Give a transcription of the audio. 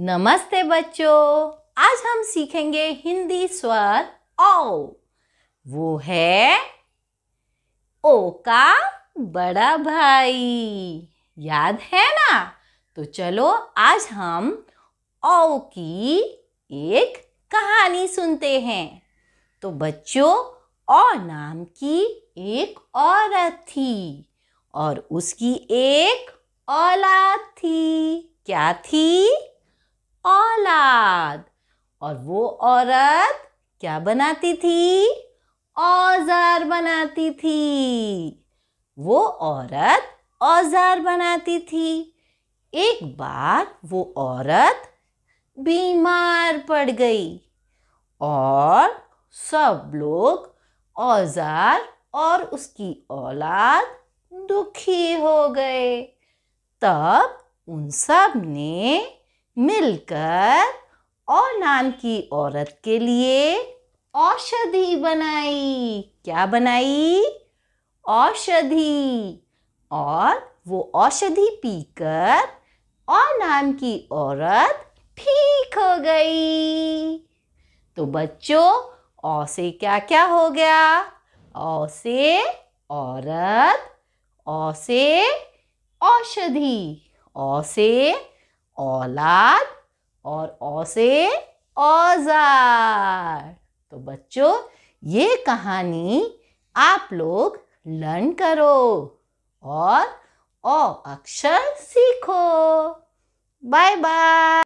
नमस्ते बच्चों आज हम सीखेंगे हिंदी स्वर ओ वो है ओ का बड़ा भाई याद है ना तो चलो आज हम ओ की एक कहानी सुनते हैं तो बच्चों ओ नाम की एक औरत थी और उसकी एक औलाद थी क्या थी औलाद और वो औरत क्या बनाती थी औजार बनाती थी वो औरत औजार बनाती थी एक बार वो औरत बीमार पड़ गई और सब लोग औजार और उसकी औलाद दुखी हो गए तब उन सब ने मिलकर और नाम की औरत के लिए औषधि बनाई क्या बनाई औषधि और वो औषधि पीकर और नाम की औरत ठीक हो गई तो बच्चों औ से क्या क्या हो गया औ से औरत औ से औषधि औ से औलाद और ओ से औजार तो बच्चों ये कहानी आप लोग लर्न करो और अक्षर सीखो बाय बाय